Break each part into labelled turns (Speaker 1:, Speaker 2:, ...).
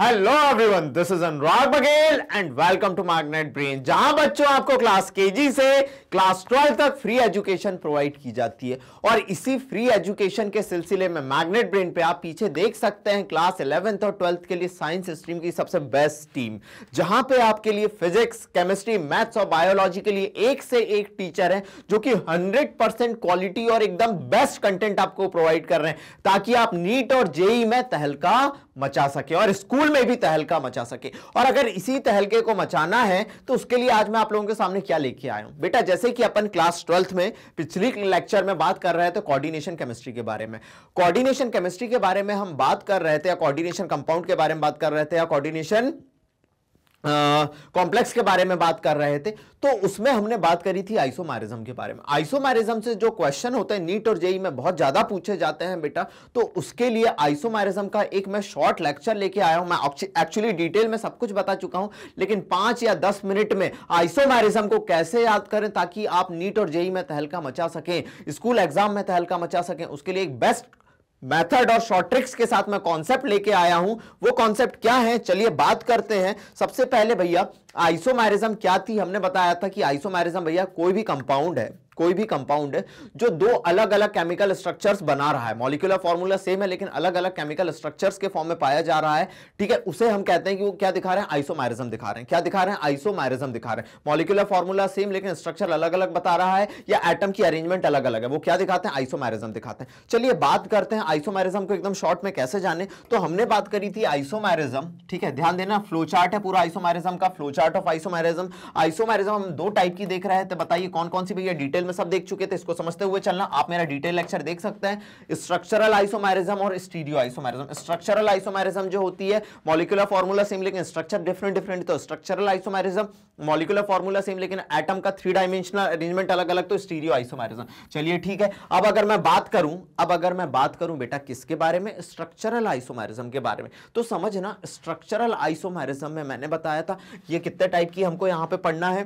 Speaker 1: hello everyone this is Anurag Baghel and welcome to Magnet Brain जहां बच्चों आपको क्लास केजी से क्लास ट्वेल्व तक फ्री एजुकेशन प्रोवाइड की जाती है और इसी फ्री एजुकेशन के सिलसिले में मैग्नेट ब्रेन पे आप पीछे देख सकते हैं क्लास इलेवेंथ और ट्वेल्थ के लिए साइंस स्ट्रीम की सबसे बेस्ट टीम जहां पे आपके लिए फिजिक्स केमिस्ट्री मैथ्स और बायोलॉजी के लिए एक से एक टीचर है जो कि हंड्रेड क्वालिटी और एकदम बेस्ट कंटेंट आपको प्रोवाइड कर रहे हैं ताकि आप नीट और जेई e e में तहलका मचा सके और स्कूल स्कूल में भी तहलका मचा सके और अगर इसी तहलके को मचाना है तो उसके लिए आज मैं आप लोगों के सामने क्या लेके आया हूं बेटा जैसे कि अपन क्लास ट्वेल्थ में पिछली लेक्चर में बात कर रहे थे कोऑर्डिनेशन केमिस्ट्री के बारे में कोऑर्डिनेशन केमिस्ट्री के बारे में हम बात कर रहे थे या कोऑर्डिनेशन कंपाउंड के बारे में बात कर रहे थे या कोऑर्डिनेशन कॉम्प्लेक्स के बारे में बात कर रहे थे तो उसमें हमने बात करी थी आइसोमारिज्म के बारे में आइसोमारिज्म से जो क्वेश्चन होते हैं नीट और जेई में बहुत ज़्यादा पूछे जाते हैं बेटा तो उसके लिए आइसोमारिज्म का एक मैं शॉर्ट लेक्चर लेके आया हूं मैं एक्चुअली डिटेल में सब कुछ बता चुका हूं लेकिन पांच या दस मिनट में आइसोमारिज्म को कैसे याद करें ताकि आप नीट और जेई में तहलका मचा सकें स्कूल एग्जाम में तहलका मचा सकें उसके लिए एक बेस्ट मेथड और शॉर्ट ट्रिक्स के साथ मैं कॉन्सेप्ट लेके आया हूं वो कॉन्सेप्ट क्या है चलिए बात करते हैं सबसे पहले भैया आइसोमैरिज्म क्या थी हमने बताया था कि आइसोमैरिज्म भैया कोई भी कंपाउंड है कोई भी कंपाउंड है जो दो अलग अलग केमिकल स्ट्रक्चर्स बना रहा है मॉलिकुलर फॉर्मूला सेम है लेकिन अलग अलग केमिकल स्ट्रक्चर्स के फॉर्म में पाया जा रहा है ठीक है उसे हम कहते हैं कि वो क्या दिखा रहे हैं आइसोमैरिज्म दिखा रहे हैं क्या दिखा रहे हैं आइसोमैरिज्म दिखा रहे हैं मॉलिकुलर फॉर्मूला सेम लेकिन स्ट्रक्चर अलग अलग बता रहा है या एटम की अरेंजमेंट अलग अलग है वो क्या दिखाते हैं आइसोमैरिज्म दिखाते हैं चलिए बात करते हैं आइसोमैरिज्म को एकदम शॉर्ट में कैसे जाने तो हमने बात करी थी आइसोमैरिज्म ठीक है ध्यान देना फ्लोचार्ट है पूरा आइसोमैरिज्म का flowchart part of isomerism isomerism हम दो टाइप की देख रहे हैं तो बताइए कौन कौन सी भैया डिटेल में सब देख चुके थे इसको समझते हुए चलना आप मेरा डिटेल लेक्चर देख सकते हैं स्ट्रक्चरल आइसोमेरिज्म और स्टीरियो आइसोमेरिज्म स्ट्रक्चरल आइसोमेरिज्म जो होती है मॉलिकुलर फॉर्मूला सेम लेकिन स्ट्रक्चर डिफरेंट डिफरेंट तो structural isomerism molecular formula same लेकिन एटम का थ्री डायमेंशनल अरेंजमेंट अलग अलग तो स्टीरियो आइसोमेरिज्म चलिए ठीक है अब अगर मैं बात करूं अब अगर मैं बात करूं बेटा किसके बारे में स्ट्रक्चरल आइसोमेरिज्म के बारे में तो समझना स्ट्रक्चरल आइसोमेरिज्म में मैंने बताया था ये कितने टाइप की हमको यहाँ पे पढ़ना है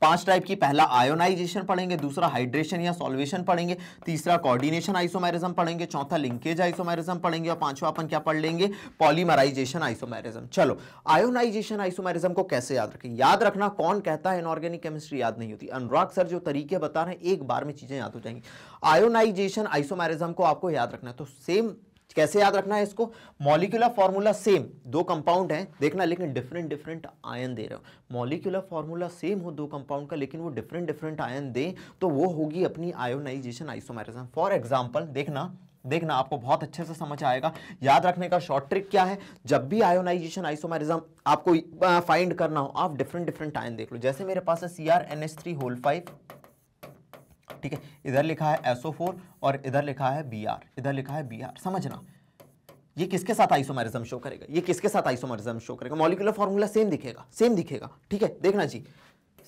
Speaker 1: पांच टाइप की पहला आयोनाइजेशन पढ़ेंगे दूसरा हाइड्रेशन या सॉल्वेशन पढ़ेंगे तीसरा कोऑर्डिनेशन आइसोमेरिज्म पढ़ेंगे चौथा लिंकेज आइसोमेरिज्म पढ़ेंगे और पांचवा अपन क्या पढ़ लेंगे पॉलीमराइजेशन आइसोमेरिज्म चलो आयोनाइजेशन आइसोमेरिज्म को कैसे याद रखें याद रखना कौन कहता है इनऑर्गेनिक केमिस्ट्री याद नहीं होती अनुराग सर जो तरीके बता रहे हैं एक बार में चीजें याद हो जाएंगी आयोनाइजेशन आइसोमेरिज्म को आपको याद रखना है तो सेम कैसे याद रखना है इसको मॉलिकुलर फार्मूला सेम दो कंपाउंड हैं देखना लेकिन डिफरेंट डिफरेंट आयन दे रहे हो मॉलिकुलर फार्मूला सेम हो दो कंपाउंड का लेकिन वो डिफरेंट डिफरेंट आयन दें तो वो होगी अपनी आयोनाइजेशन आइसोमेरिज्म फॉर एग्जाम्पल देखना देखना आपको बहुत अच्छे से समझ आएगा याद रखने का शॉर्ट ट्रिक क्या है जब भी आयोनाइजेशन आइसोमेरिज्म आपको फाइंड करना हो आप डिफरेंट डिफरेंट आयन देख लो जैसे मेरे पास है C R N S three whole five ठीक है इधर लिखा है एसओ और इधर लिखा है बी इधर लिखा है बी समझना ये किसके साथ आइसोमेरिज्म शो करेगा ये किसके साथ आइसोमेरिज्म शो करेगा मॉलिकुलर फॉर्मूला सेम दिखेगा सेम दिखेगा ठीक है देखना जी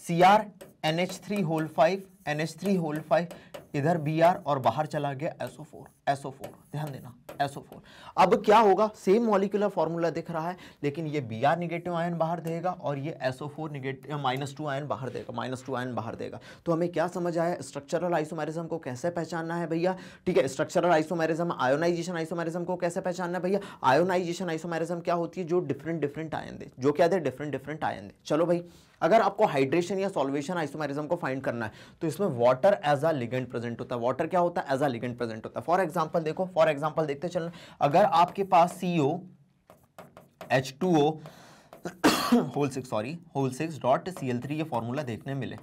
Speaker 1: C R N H three whole five N H three whole five इधर बी आर और बाहर चला गया एसओ फोर एसओ फोर ध्यान देना एसओ फोर अब क्या होगा सेम मॉलिकुलर फॉर्मूला दिख रहा है लेकिन ये बी आर निगेटिव आयन बाहर देगा और ये SO four negative minus two ion बाहर देगा माइनस टू आयन बाहर देगा तो हमें क्या समझ आया स्ट्रक्चरल आइसोमेरिज्म को कैसे पहचानना है भैया ठीक है स्ट्रक्चरल आइसोमेरिज्म आयोनाइजेशन आइसोमेरिज्म को कैसे पहचानना है भैया आयोनाइजेशन आइसोमेरिज्म क्या होती है जो डिफरेंट डिफरेंट आयन दे जो क्या दे डिफरेंट डिफरेंट आयन दे चलो भाई अगर आपको हाइड्रेशन या सॉल्वेशन आइसोमेरिज्म को फाइंड करना है तो इसमें water as a ligand present होता है वाटर क्या होता है एज अ लिगेंड प्रेजेंट होता है फॉर एग्जाम्पल देखो फॉर एग्जाम्पल देखते चलना अगर आपके पास C O H two O whole six sorry whole six dot C L three ये फॉर्मूला देखने मिले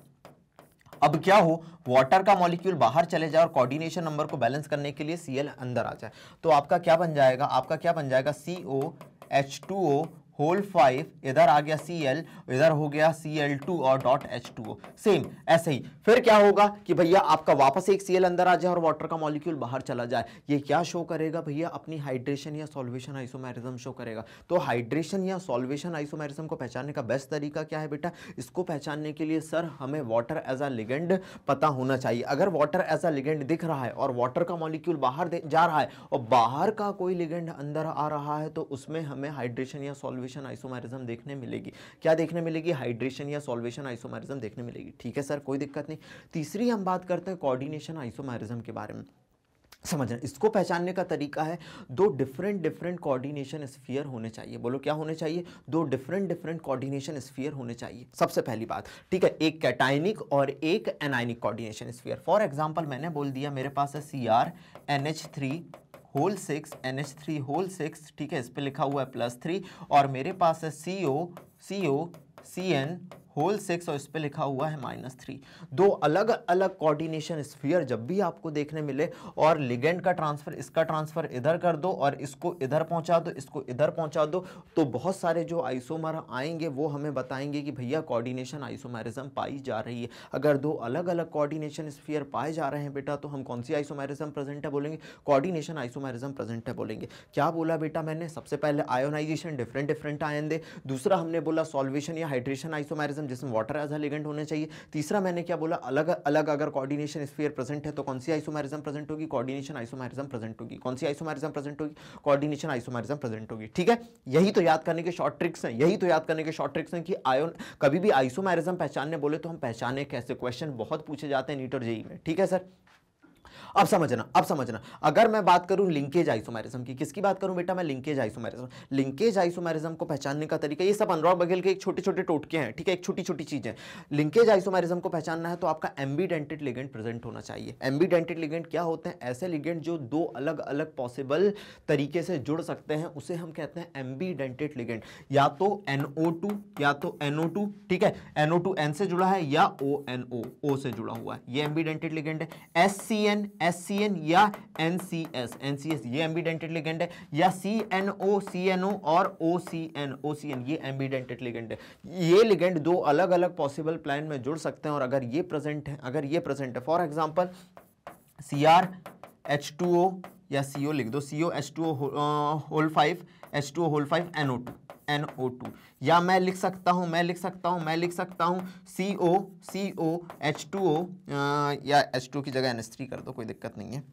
Speaker 1: अब क्या हो वाटर का मॉलिक्यूल बाहर चले जाए और कोऑर्डिनेशन नंबर को बैलेंस करने के लिए सी अंदर आ जाए तो आपका क्या बन जाएगा आपका क्या बन जाएगा C O H two O whole five इधर आ गया सी एल इधर हो गया सी एल टू और dot H two O same ऐसे ही फिर क्या होगा कि भैया आपका वापस एक सी एल अंदर आ जाए और वाटर का मॉलिक्यूल बाहर चला जाए ये क्या शो करेगा भैया अपनी हाइड्रेशन या सॉल्वेशन आइसोमैरिज्म शो करेगा तो हाइड्रेशन या सॉल्वेशन आइसोमैरिज्म को पहचानने का बेस्ट तरीका क्या है बेटा इसको पहचानने के लिए सर हमें वाटर एज अ लिगेंड पता होना चाहिए अगर वाटर एज अ लिगेंड दिख रहा है और वाटर का मॉलिक्यूल बाहर जा रहा है और बाहर का कोई लिगेंड अंदर आ रहा है तो उसमें हमें हाइड्रेशन या सॉल्वेशन सॉल्वेशन आइसोमेरिज्म देखने मिलेगी क्या देखने मिलेगी हाइड्रेशन या सॉल्वेशन आइसोमेरिज्म देखने मिलेगी ठीक है सर कोई दिक्कत नहीं तीसरी हम बात करते हैं कोऑर्डिनेशन आइसोमेरिज्म के बारे में समझना इसको पहचानने का तरीका है दो डिफरेंट डिफरेंट कोऑर्डिनेशन स्फीयर होने चाहिए बोलो क्या होने चाहिए दो डिफरेंट डिफरेंट कोऑर्डिनेशन स्फीयर होने चाहिए सबसे पहली बात ठीक है एक कैटाइनिक और एक anionic coordination sphere for example मैंने बोल दिया मेरे पास है C R N H three whole six N H three whole six ठीक है इस पर लिखा हुआ है प्लस थ्री और मेरे पास है C O C O C N whole six और इस पर लिखा हुआ है माइनस थ्री दो अलग अलग कोऑर्डिनेशन स्फीयर जब भी आपको देखने मिले और लिगेंड का ट्रांसफर इसका ट्रांसफर इधर कर दो और इसको इधर पहुंचा दो इसको इधर पहुंचा दो तो बहुत सारे जो आइसोमर आएंगे वो हमें बताएंगे कि भैया कॉर्डिनेशन आइसोमेरिज्म पाई जा रही है अगर दो अलग अलग कॉर्डिनेशन स्फीयर पाए जा रहे हैं बेटा तो हम कौन सी आइसोमेरिज्म प्रेजेंट है बोलेंगे कॉर्डिनेशन आइसोमेरिज्म प्रेजेंट है बोलेंगे क्या बोला बेटा मैंने सबसे पहले आयोनाइजेशन डिफरेंट डिफरेंट आयन दे दूसरा हमने बोला सॉल्वेशन या हाइड्रेशन आइसोमेरिज्म एटम जिसमें वाटर एज एलिगेंट होने चाहिए तीसरा मैंने क्या बोला अलग अलग अगर कॉर्डिनेशन स्पेयर प्रेजेंट है तो कौन सी आइसोमेरिज्म प्रेजेंट होगी कॉर्डिनेशन आइसोमेरिज्म प्रेजेंट होगी कौन सी आइसोमेरिज्म प्रेजेंट होगी कॉर्डिनेशन आइसोमेरिज्म प्रेजेंट होगी ठीक है यही तो याद करने के शॉर्ट ट्रिक्स हैं यही तो याद करने के शॉर्ट ट्रिक्स हैं कि आयोन कभी भी आइसोमेरिज्म पहचानने बोले तो हम पहचाने कैसे क्वेश्चन बहुत पूछे जाते हैं नीट और जेई में ठीक है सर अब समझना अब समझना अगर मैं बात करूं लिंकेज आइसोमेरिज्म की किसकी बात करूं बेटा मैं लिंकेज आइसोमेरिज्म लिंकेज आइसोमेरिज्म को पहचानने का तरीका ये सब अनुराग बघेल के एक छोटे छोटे टोटके हैं ठीक है एक छोटी छोटी चीज़ें लिंकेज आइसोमेरिज्म को पहचानना है तो आपका एम्बीडेंटेड लिगेंड प्रेजेंट होना चाहिए एम्बीडेंटेड लिगेंड क्या होते हैं ऐसे लिगेंड जो दो अलग अलग पॉसिबल तरीके से जुड़ सकते हैं उसे हम कहते हैं एम्बीडेंटेड लिगेंड या तो NO2 या तो NO2 ठीक है NO2 एन से जुड़ा है या ओ ONO ओ से जुड़ा हुआ है ये एम्बीडेंटेड लिगेंड है SCN एस या N C S N C S ये एम्बीडेंटेड लिगेंड है या C N O C N O और ओ C N O C N ये एम्बीडेंटेड लिगेंड है ये लिगेंड दो अलग अलग पॉसिबल प्लान में जुड़ सकते हैं और अगर ये प्रेजेंट है अगर ये प्रेजेंट है for example C R H two O या सी ओ लिख दो C O H two O whole five H two whole five N O two N O two या मैं लिख सकता हूँ मैं लिख सकता हूँ मैं लिख सकता हूँ सी O C O H two O या एच टू की जगह एन एस थ्री कर दो कोई दिक्कत नहीं है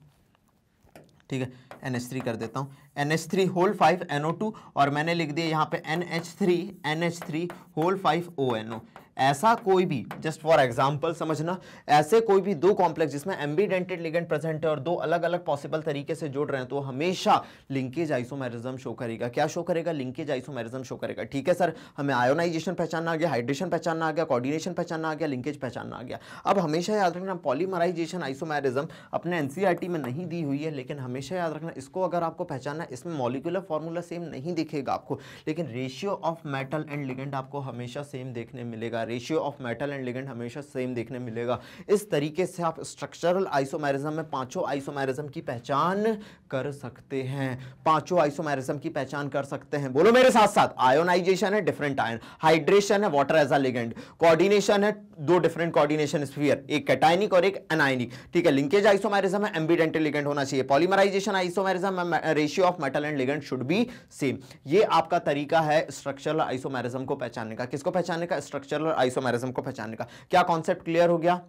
Speaker 1: ठीक है एन एच थ्री कर देता हूँ N S three whole five N O two और मैंने लिख दिया यहाँ पे N H three N H three whole five O N O ऐसा कोई भी जस्ट फॉर एग्जाम्पल समझना ऐसे कोई भी दो कॉम्प्लेक्स जिसमें एम्बीडेंटेड लिगेंट प्रेजेंट है और दो अलग अलग पॉसिबल तरीके से जुड़ रहे हैं तो हमेशा लिंकेज आइसोमेरिज्म शो करेगा क्या शो करेगा लिंकेज आइसोमेरिज्म शो करेगा ठीक है सर हमें आयोनाइजेशन पहचानना आ गया हाइड्रेशन पहचानना आ गया कॉर्डिनेशन पहचानना आ गया लिंकेज पहचानना आ गया अब हमेशा याद रखना पॉलीमराइजेशन आइसोमेरिज्म अपने एनसीईआरटी e में नहीं दी हुई है लेकिन हमेशा याद रखना इसको अगर आपको पहचानना इसमें मॉलिकुलर फॉर्मूला सेम नहीं दिखेगा आपको लेकिन ratio of metal and ligand आपको हमेशा सेम देखने मिलेगा ratio of metal and ligand हमेशा सेम देखने मिलेगा इस तरीके से आप स्ट्रक्चरल आइसोमेरिज्म में पांचों आइसोमेरिज्म की पहचान कर सकते हैं पांचों आइसोमेरिज्म की पहचान कर सकते हैं बोलो मेरे साथ साथ आयोनाइजेशन है डिफरेंट आयन हाइड्रेशन है water as a ligand coordination है दो डिफरेंट कोऑर्डिनेशन स्फीयर एक कैटाइनिक और एक एनाइनिक ठीक है लिंकेज आइसोमेरिज्म है एम्बीडेंटल लिगेंड होना चाहिए polymerisation isomerism ratio of metal and ligand should be same ये आपका तरीका है स्ट्रक्चरल आइसोमेरिज्म को पहचानने का किसको पहचानने का स्ट्रक्चरल आइसोमेरिज्म को पहचानने का क्या कॉन्सेप्ट क्लियर हो गया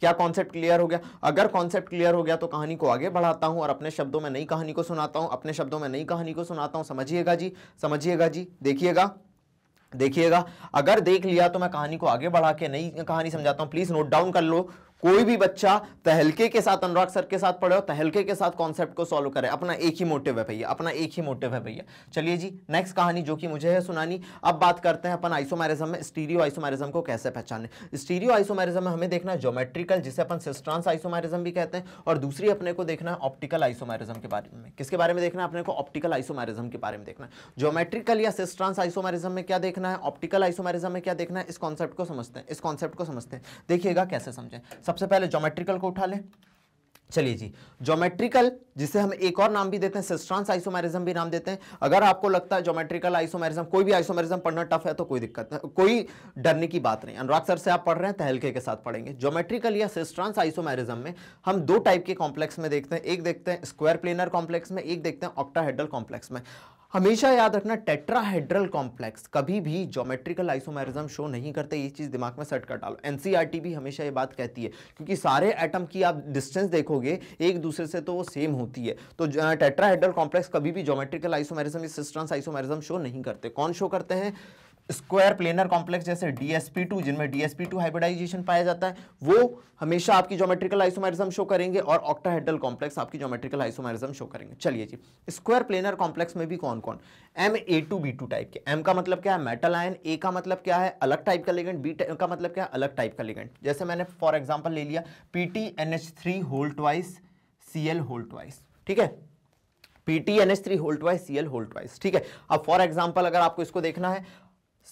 Speaker 1: क्या कॉन्सेप्ट क्लियर हो गया अगर कॉन्सेप्ट क्लियर हो गया तो कहानी को आगे बढ़ाता हूं और अपने शब्दों में नई कहानी को सुनाता हूं अपने शब्दों में नई कहानी को सुनाता हूं समझिएगा जी समझिएगा जी देखिएगा देखिएगा अगर देख लिया तो मैं कहानी को आगे बढ़ा के नई कहानी समझाता हूं प्लीज़ नोट डाउन कर लो कोई भी बच्चा तहलके के साथ अनुराग सर के साथ पढ़े हो तहलके के साथ कॉन्सेप्ट को सॉल्व करे अपना एक ही मोटिव है भैया अपना एक ही मोटिव है भैया चलिए जी नेक्स्ट कहानी जो कि मुझे है सुनानी अब बात करते हैं अपन आइसोमेरिज्म में स्टीरियो आइसोमेरिज्म को कैसे पहचाने स्टीरियो आइसोमेरिज्म में हमें देखना है जोमेट्रिकल जिसे अपन सिस्ट्रांस आइसोमेरिज्म भी कहते हैं और दूसरी अपने को देखना है ऑप्टिकल आइसोमेरिज्म के बारे में किसके बारे में देखना है अपने को ऑप्टिकल आइसोमेरिज्म के बारे में देखना है ज्योमेट्रिकल या सिस्ट्रांस आइसोमेरिज्म में क्या देखना है ऑप्टिकल आइसोमेरिज्म में क्या देखना है इस कॉन्सेप्ट को समझते हैं इस कॉन्सेप्ट को समझते हैं देखिएगा कैसे समझें सबसे पहले जोमेट्रिकल को उठा लें चलिए जी जोमेट्रिकल जिसे हम एक और नाम भी देते हैं सिस्ट्रांस आइसोमेरिज्म भी नाम देते हैं अगर आपको लगता है जोमेट्रिकल आइसोमेरिज्म कोई भी आइसोमेरिज्म पढ़ना टफ है तो कोई दिक्कत नहीं कोई डरने की बात नहीं अनुराग सर से आप पढ़ रहे हैं तहलके के साथ पढ़ेंगे जोमेट्रिकल या सिस्ट्रांस आइसोमेरिज्म में हम दो टाइप के कॉम्प्लेक्स में देखते हैं एक देखते हैं स्क्वायर प्लेनर कॉम्प्लेक्स में एक देखते हैं ऑक्टाहेड्रल कॉम्प्लेक्स में हमेशा याद रखना टेट्राहेड्रल कॉम्प्लेक्स कभी भी ज्योमेट्रिकल आइसोमेरिज्म शो नहीं करते ये चीज़ दिमाग में सेट कर डालो एनसीईआरटी e भी हमेशा ये बात कहती है क्योंकि सारे एटम की आप डिस्टेंस देखोगे एक दूसरे से तो वो सेम होती है तो टेट्राहेड्रल कॉम्प्लेक्स कभी भी ज्योमेट्रिकल आइसोमेरिज्म या आइसोमेरिज्म शो नहीं करते कौन शो करते हैं स्क्वायर प्लेनर कॉम्प्लेक्स जैसे डीएसपी टू जिनमें डीएसपी टू हाइब्रिडाइजेशन पाया जाता है वो हमेशा आपकी ज्योमेट्रिकल आइसोमेरिज्म शो करेंगे और ऑक्टाहेड्रल कॉम्प्लेक्स आपकी ज्योमेट्रिकल आइसोमेरिज्म शो करेंगे चलिए जी स्क्वायर प्लेनर कॉम्प्लेक्स में भी कौन कौन M A two B two type के एम का मतलब क्या है मेटल आयन ए का मतलब क्या है अलग टाइप का लिगेंड बी का मतलब क्या है अलग टाइप का लिगेंड जैसे मैंने फॉर एग्जाम्पल ले लिया P T N H three whole twice C L whole twice ठीक है P T N H three whole twice C L whole twice ठीक है अब फॉर एग्जाम्पल अगर आपको इसको देखना है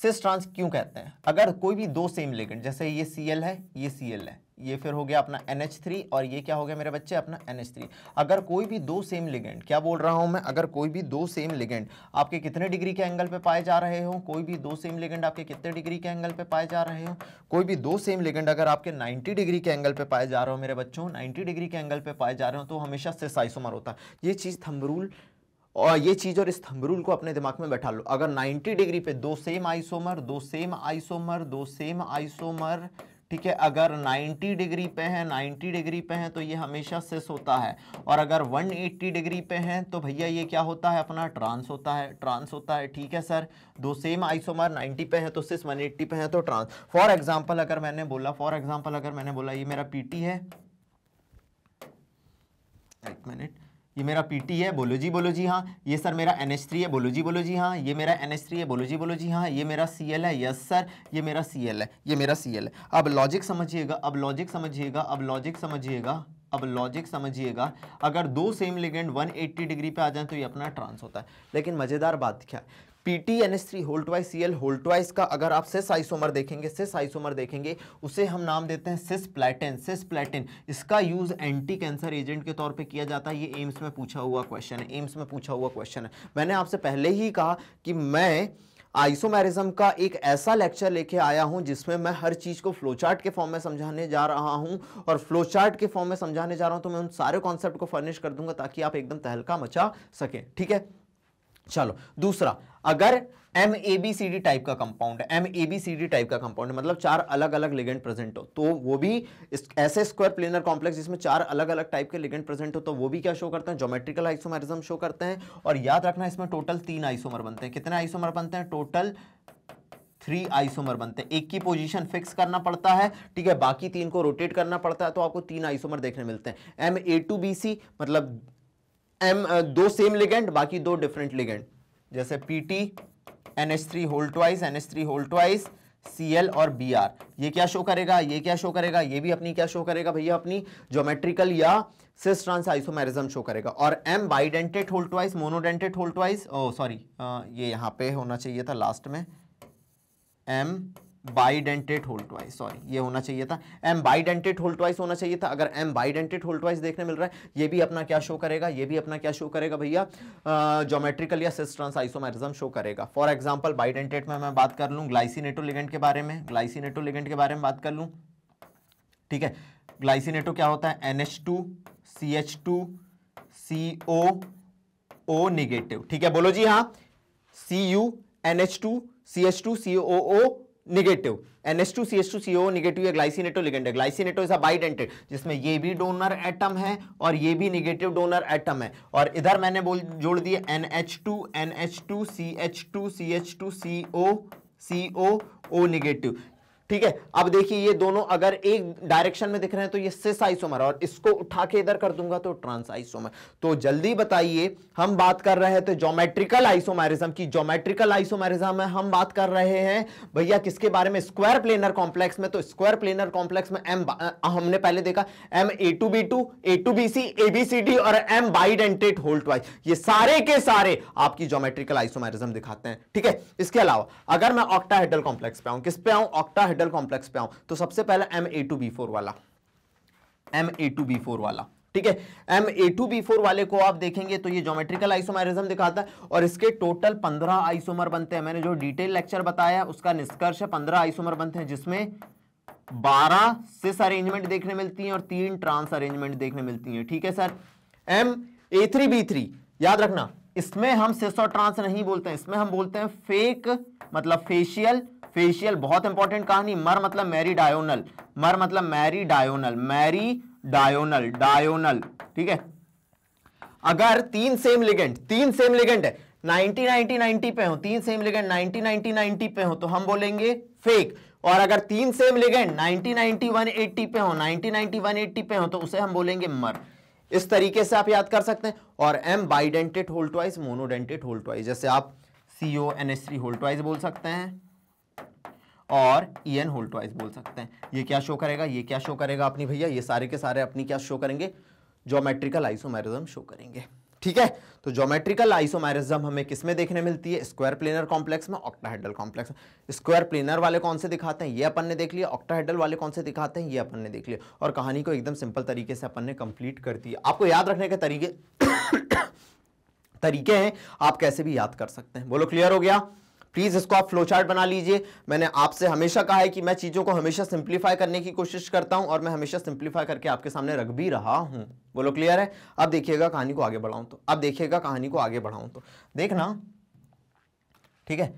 Speaker 1: सिस ट्रांस क्यों कहते हैं अगर कोई भी दो सेम लिगेंड जैसे ये सी एल है ये सी एल है ये फिर हो गया अपना एन एच थ्री और ये क्या हो गया मेरे बच्चे अपना एन एच थ्री अगर कोई भी दो सेम लिगेंड क्या बोल रहा हूँ मैं अगर कोई भी दो सेम लिगेंड आपके कितने डिग्री के एंगल पे पाए जा रहे हो कोई भी दो सेम लिगेंड आपके कितने डिग्री के एंगल पे पाए जा रहे हो कोई भी दो सेम लिगेंड अगर आपके नाइन्टी डिग्री के एंगल पे पाए जा रहे हो मेरे बच्चों नाइन्टी डिग्री के एंगल पे पाए जा रहे हो तो हमेशा से साइसोमर होता है ये चीज़ थम्बरूल और ये चीज और इस थंब रूल को अपने दिमाग में बैठा लो अगर 90 डिग्री पे दो सेम आइसोमर दो सेम आइसोमर दो सेम आइसोमर ठीक है अगर 90 डिग्री पे है 90 डिग्री पे है तो ये हमेशा सिस होता है और अगर 180 डिग्री पे है तो भैया ये क्या होता है अपना ट्रांस होता है ट्रांस होता है ठीक है सर दो सेम आइसोमर 90 पे है तो सिस 180 पे है तो ट्रांस फॉर एग्जांपल अगर मैंने बोला फॉर एग्जांपल अगर मैंने बोला ये मेरा पीटी है एक मिनट ये मेरा पीटी है बोलो जी बोलो जी हाँ ये सर मेरा एन एच थ्री है बोलो जी बोलो जी हाँ ये मेरा एन एच थ्री है बोलो जी बोलो जी हाँ ये मेरा सी एल है यस सर ये मेरा सी एल है ये मेरा सी एल है अब लॉजिक समझिएगा अब लॉजिक समझिएगा अब लॉजिक समझिएगा अब लॉजिक समझिएगा अगर दो सेम लिगेंड 180 डिग्री पे आ जाए तो ये अपना ट्रांस होता है लेकिन मज़ेदार बात क्या है N S three twice C L whole twice का अगर आप सिस आइसोमर देखेंगे सिस आइसोमर देखेंगे उसे हम नाम देते हैं सिस प्लेटिन सिस प्लेटिन इसका यूज एंटी कैंसर एजेंट के तौर पे किया जाता है ये एम्स में पूछा हुआ क्वेश्चन है एम्स में पूछा हुआ क्वेश्चन है मैंने आपसे पहले ही कहा कि मैं आइसोमेरिज्म का एक ऐसा लेक्चर लेके आया हूं जिसमें मैं हर चीज़ को फ्लोचार्ट के फॉर्म में समझाने जा रहा हूं और फ्लोचार्ट के फॉर्म में समझाने जा रहा हूं तो मैं उन सारे कॉन्सेप्ट को फर्निश कर दूंगा ताकि आप एकदम तहलका मचा सकें ठीक है चलो दूसरा अगर M A B C D type का compound M A B C D type का कंपाउंड मतलब चार अलग अलग लिगेंड प्रेजेंट हो तो वो भी ऐसे स्क्वायर प्लेनर कॉम्प्लेक्स जिसमें चार अलग अलग टाइप के लिगेंड प्रेजेंट हो तो वो भी क्या शो करते हैं जोमेट्रिकल आइसोमरिज्म शो करते हैं और याद रखना इसमें टोटल तीन आइसोमर बनते हैं कितने आइसोमर बनते हैं टोटल थ्री आइसोमर बनते हैं एक की पोजीशन फिक्स करना पड़ता है ठीक है बाकी तीन को रोटेट करना पड़ता है तो आपको तीन आइसोमर देखने मिलते हैं M A two B C मतलब एम uh, दो सेम लिगेंड बाकी दो डिफरेंट लिगेंड जैसे P T N H three whole twice H three whole twice C L और बी आर ये क्या शो करेगा ये क्या शो करेगा ये भी अपनी क्या शो करेगा भैया अपनी जोमेट्रिकल या सिस ट्रांस आइसोमेरिज्म शो करेगा और M bidentate whole twice monodentate whole twice oh sorry ये यहाँ पे होना चाहिए था लास्ट में M bidentate whole twice sorry ये होना चाहिए था एम बाईडेंटेट होल ट्वाइस होना चाहिए था अगर एम बाईडेंटेट होल ट्वाइस देखने मिल रहा है ये भी अपना क्या शो करेगा ये भी अपना क्या शो करेगा भैया जोमेट्रिकल या सिस्ट्रांस आइसोमेरिज्म शो करेगा फॉर एग्जाम्पल बाईडेंटेट में मैं बात कर लूँ ग्लाइसिनेटो लिगेंट के बारे में ग्लाइसिनेटो लिगेंट के बारे में बात कर लूँ ठीक है ग्लाइसिनेटो क्या होता है N H two C H two C O O negative ठीक है बोलो जी हाँ C U N H two C H two C O O negative N S S two C two C O negative या glycinato ligand glycinato is a bidentate जिसमें ये भी donor atom है और ये भी निगेटिव डोनर एटम है और इधर मैंने बोल जोड़ दिए N N H H H two two two C C H two C O C O O negative ठीक है अब देखिए ये दोनों अगर एक डायरेक्शन में दिख रहे हैं तो ये सिस आइसोमर और इसको उठा के इधर कर दूंगा तो ट्रांस आइसोमर तो जल्दी बताइए हम बात कर रहे थे ज्योमेट्रिकल आइसोमेरिज्म की ज्योमेट्रिकल आइसोमेरिज्म में हम बात कर रहे हैं भैया किसके बारे में स्क्वायर प्लेनर कॉम्प्लेक्स में तो स्क्वायर प्लेनर कॉम्प्लेक्स में एम हमने पहले देखा M A two B two A two B C A B C D और एम बाइडेंटेड होल्ड वाइज ये सारे के सारे आपकी जोमेट्रिकल आइसोमेरिज्म दिखाते हैं ठीक है इसके अलावा अगर मैं ऑक्टाहेड्रल कॉम्प्लेक्स पे आऊं किस पे आऊं ऑक्टाहेड्रल ऑर्बिटल कॉम्प्लेक्स पे आऊं तो सबसे पहले M A two B four वाला M A two B four वाला ठीक है M A two B four वाले को आप देखेंगे तो ये ज्योमेट्रिकल आइसोमेरिज्म दिखाता है और इसके टोटल पंद्रह आइसोमर बनते हैं मैंने जो डिटेल लेक्चर बताया उसका निष्कर्ष है पंद्रह आइसोमर बनते हैं जिसमें बारह सिस अरेंजमेंट देखने मिलती हैं और तीन ट्रांस अरेंजमेंट देखने मिलती हैं ठीक है sir M A three B three याद रखना इसमें हम सिस और ट्रांस नहीं बोलते हैं इसमें हम बोलते हैं फेक मतलब फेशियल फेशियल बहुत इंपॉर्टेंट कहानी मर मतलब मैरी डायोनल मर मतलब मैरी डायोनल मैरी डायोनल डायोनल ठीक है अगर तीन सेम लिगेंट तीन सेम लिगेंट है 90 90 90 पे हो तीन सेम लिगेंट 90 90 90 पे हो तो हम बोलेंगे फेक और अगर तीन सेम लिगेंट 90 90 180 पे हो 90 90 180 पे हो तो उसे हम बोलेंगे मर इस तरीके से आप याद कर सकते हैं और M bidentate whole twice monodentate whole twice जैसे आप CO N S three whole twice बोल सकते हैं और ई एन होल ट्वाइस बोल सकते हैं ये क्या शो करेगा ये क्या शो करेगा अपनी भैया ये सारे के सारे अपनी क्या शो करेंगे ज्योमेट्रिकल आइसोमेरिज्म शो करेंगे ठीक है तो ज्योमेट्रिकल आइसोमेरिज्म हमें किस में देखने मिलती है स्क्वायर प्लेनर कॉम्प्लेक्स में ऑक्टाहेडल कॉम्प्लेक्स स्क्वायर प्लेनर वाले कौन से दिखाते हैं ये अपन ने देख लिया ऑक्टाहेडल वाले कौन से दिखाते हैं ये अपन ने देख लिया और कहानी को एकदम सिंपल तरीके से अपन ने कंप्लीट कर दिया आपको याद रखने के तरीके तरीके हैं आप कैसे भी याद कर सकते हैं बोलो क्लियर हो गया प्लीज़ इसको आप फ्लो चार्ट बना लीजिए मैंने आपसे हमेशा कहा है कि मैं चीज़ों को हमेशा सिंप्लीफाई करने की कोशिश करता हूं और मैं हमेशा सिंप्लीफाई करके आपके सामने रख भी रहा हूं बोलो क्लियर है अब देखिएगा कहानी को आगे बढ़ाऊं तो अब देखिएगा कहानी को आगे बढ़ाऊं तो देखना ठीक है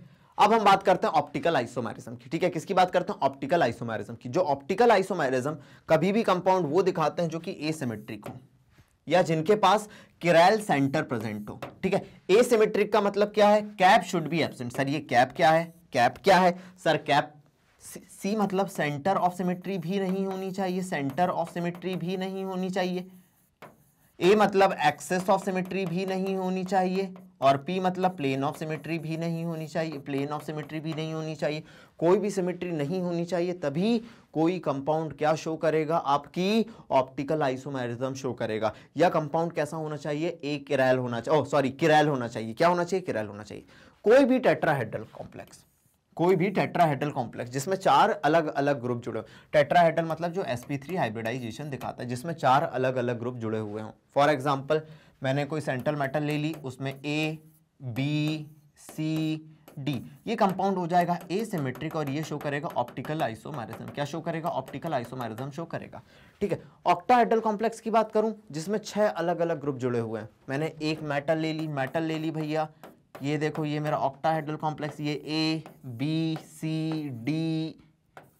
Speaker 1: अब हम बात करते हैं ऑप्टिकल आइसोमेरिज्म की ठीक है किसकी बात करते हैं ऑप्टिकल आइसोमेरिज्म की जो ऑप्टिकल आइसोमेरिज्म कभी भी कंपाउंड वो दिखाते हैं जो कि एसिमेट्रिक हो या जिनके पास किरायल सेंटर प्रेजेंट हो ठीक है एसिमेट्रिक का मतलब क्या है cap should be absent sir ये कैप क्या है कैप क्या है सर कैप सी मतलब सेंटर ऑफ सिमेट्री भी नहीं होनी चाहिए सेंटर ऑफ सिमेट्री भी नहीं होनी चाहिए ए मतलब एक्सेस ऑफ सिमेट्री भी नहीं होनी चाहिए और पी मतलब प्लेन ऑफ सिमेट्री भी नहीं होनी चाहिए प्लेन ऑफ सिमेट्री भी नहीं होनी चाहिए कोई भी सिमेट्री नहीं होनी चाहिए तभी कोई कंपाउंड क्या शो करेगा आपकी ऑप्टिकल आइसोमेरिज्म शो करेगा या कंपाउंड कैसा होना चाहिए ए किरायल होना चाहिए सॉरी किरायल होना चाहिए क्या होना चाहिए किरायल होना चाहिए कोई भी टेट्राहेड्रल कॉम्प्लेक्स कोई भी टेट्राहेड्रल कॉम्प्लेक्स जिसमें चार अलग अलग ग्रुप जुड़े हो टेट्राहेड्रल मतलब जो sp3 हाइब्रिडाइजेशन दिखाता है जिसमें चार अलग अलग ग्रुप जुड़े हुए हों फॉर एग्जांपल मैंने कोई सेंट्रल मेटल ले ली उसमें ए बी सी डी ये कंपाउंड हो जाएगा ए सिमेट्रिक और ये शो करेगा ऑप्टिकल आइसोमैरिज्म क्या शो करेगा ऑप्टिकल आइसोमैरिज्म शो करेगा ठीक है ऑक्टाहेड्रल कॉम्प्लेक्स की बात करूं जिसमें छह अलग अलग ग्रुप जुड़े हुए हैं मैंने एक मेटल ले ली मेटल ले ली भैया ये देखो ये मेरा ऑक्टाहेड्रल कॉम्प्लेक्स ये ए बी सी डी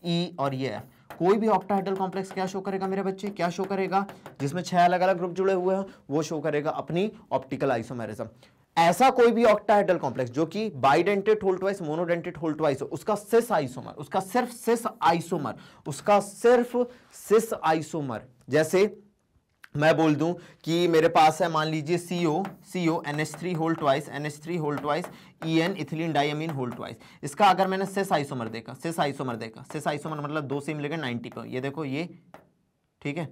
Speaker 1: ई और ये एफ कोई भी ऑक्टाहेड्रल कॉम्प्लेक्स क्या शो करेगा मेरे बच्चे क्या शो करेगा जिसमें छह अलग अलग ग्रुप जुड़े हुए हैं वो शो करेगा अपनी ऑप्टिकल आइसोमेरिज्म ऐसा कोई भी ऑक्टाहेड्रल कॉम्प्लेक्स जो कि बाइडेंटेड होल्टवाइस मोनोडेंटेड होल्टवाइस हो उसका सिस आइसोमर उसका सिर्फ सिस आइसोमर उसका सिर्फ सिस आइसोमर जैसे मैं बोल दूं कि मेरे पास है मान लीजिए C O C O N H three whole twice N H three whole twice E N ethylene diamine whole twice इसका अगर मैंने सिस आइसोमर देखा सिस आइसोमर देखा सिस आइसोमर मतलब दो से मिलेगा नाइन्टी पर ये देखो ये ठीक है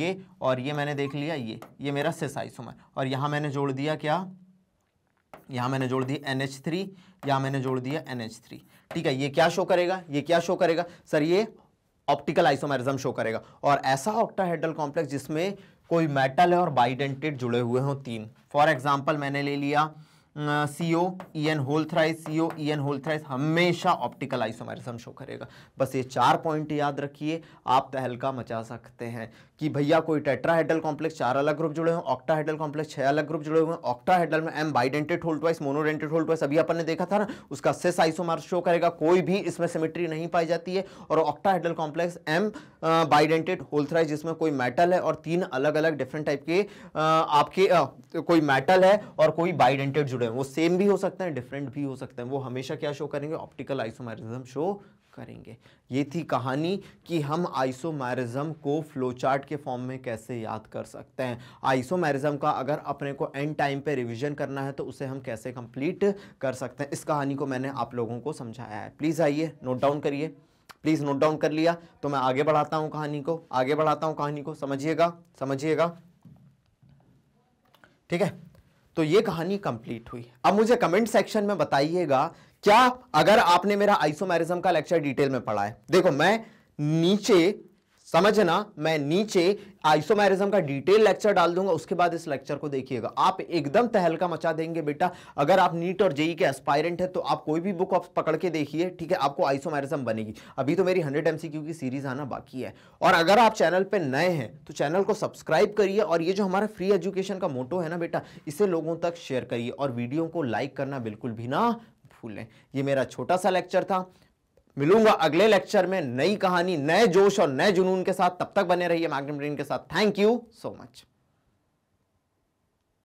Speaker 1: ये और ये मैंने देख लिया ये ये मेरा सिस आइसोमर और यहाँ मैंने जोड़ दिया क्या यहाँ मैंने जोड़ दिया एन एच थ्री यहाँ मैंने जोड़ दिया एन एच थ्री ठीक है ये क्या शो करेगा ये क्या शो करेगा सर ये ऑप्टिकल आइसोमेरिज्म शो करेगा और ऐसा ऑक्टाहेड्रल कॉम्प्लेक्स जिसमें कोई मेटल है और बाइडेंटेड जुड़े हुए हों तीन फॉर एग्जाम्पल मैंने ले लिया C O E N thrice C O E N whole thrice हमेशा ऑप्टिकल आइसोमेरिज्म शो करेगा बस ये चार पॉइंट याद रखिए आप तहलका मचा सकते हैं कि भैया कोई टेट्राहेड्रल कॉम्प्लेक्स चार अलग ग्रुप जुड़े हुए ऑक्टाहेड्रल कॉम्प्लेक्स छह अलग ग्रुप जुड़े हुए हैं ऑक्टाहेड्रल में M bidentate whole twice monodentate whole twice अभी अपन ने देखा था ना उसका सेस आइसोमार शो करेगा कोई भी इसमें सिमिट्री नहीं पाई जाती है और octahedral complex M bidentate whole thrice जिसमें कोई मेटल है और तीन अलग अलग डिफरेंट टाइप के आपके कोई मेटल है और कोई बाइडेंटेड जुड़े जुड़े हैं वो सेम भी हो सकते हैं डिफरेंट भी हो सकते हैं वो हमेशा क्या शो करेंगे ऑप्टिकल आइसोमेरिज्म शो करेंगे ये थी कहानी कि हम आइसोमेरिज्म को फ्लोचार्ट के फॉर्म में कैसे याद कर सकते हैं आइसोमेरिज्म का अगर अपने को एंड टाइम पे रिवीजन करना है तो उसे हम कैसे कंप्लीट कर सकते हैं इस कहानी को मैंने आप लोगों को समझाया है प्लीज़ आइए नोट डाउन करिए प्लीज़ नोट डाउन कर लिया तो मैं आगे बढ़ाता हूँ कहानी को आगे बढ़ाता हूँ कहानी को समझिएगा समझिएगा ठीक है तो ये कहानी कंप्लीट हुई अब मुझे कमेंट सेक्शन में बताइएगा क्या अगर आपने मेरा आइसोमेरिज्म का लेक्चर डिटेल में पढ़ा है देखो मैं नीचे समझना मैं नीचे आइसोमेरिज्म का डिटेल लेक्चर डाल दूंगा उसके बाद इस लेक्चर को देखिएगा आप एकदम तहलका मचा देंगे बेटा अगर आप नीट और जेई के एस्पायरेंट है तो आप कोई भी बुक आप पकड़ के देखिए ठीक है आपको आइसोमेरिज्म बनेगी अभी तो मेरी हंड्रेड एम की सीरीज आना बाकी है और अगर आप चैनल पर नए हैं तो चैनल को सब्सक्राइब करिए और ये जो हमारा फ्री एजुकेशन का मोटो है ना बेटा इसे लोगों तक शेयर करिए और वीडियो को लाइक करना बिल्कुल भी ना भूलें ये मेरा छोटा सा लेक्चर था मिलूंगा अगले लेक्चर में नई कहानी नए जोश और नए जुनून के साथ तब तक बने रहिए मैग्नेट ब्रेन के साथ थैंक यू सो मच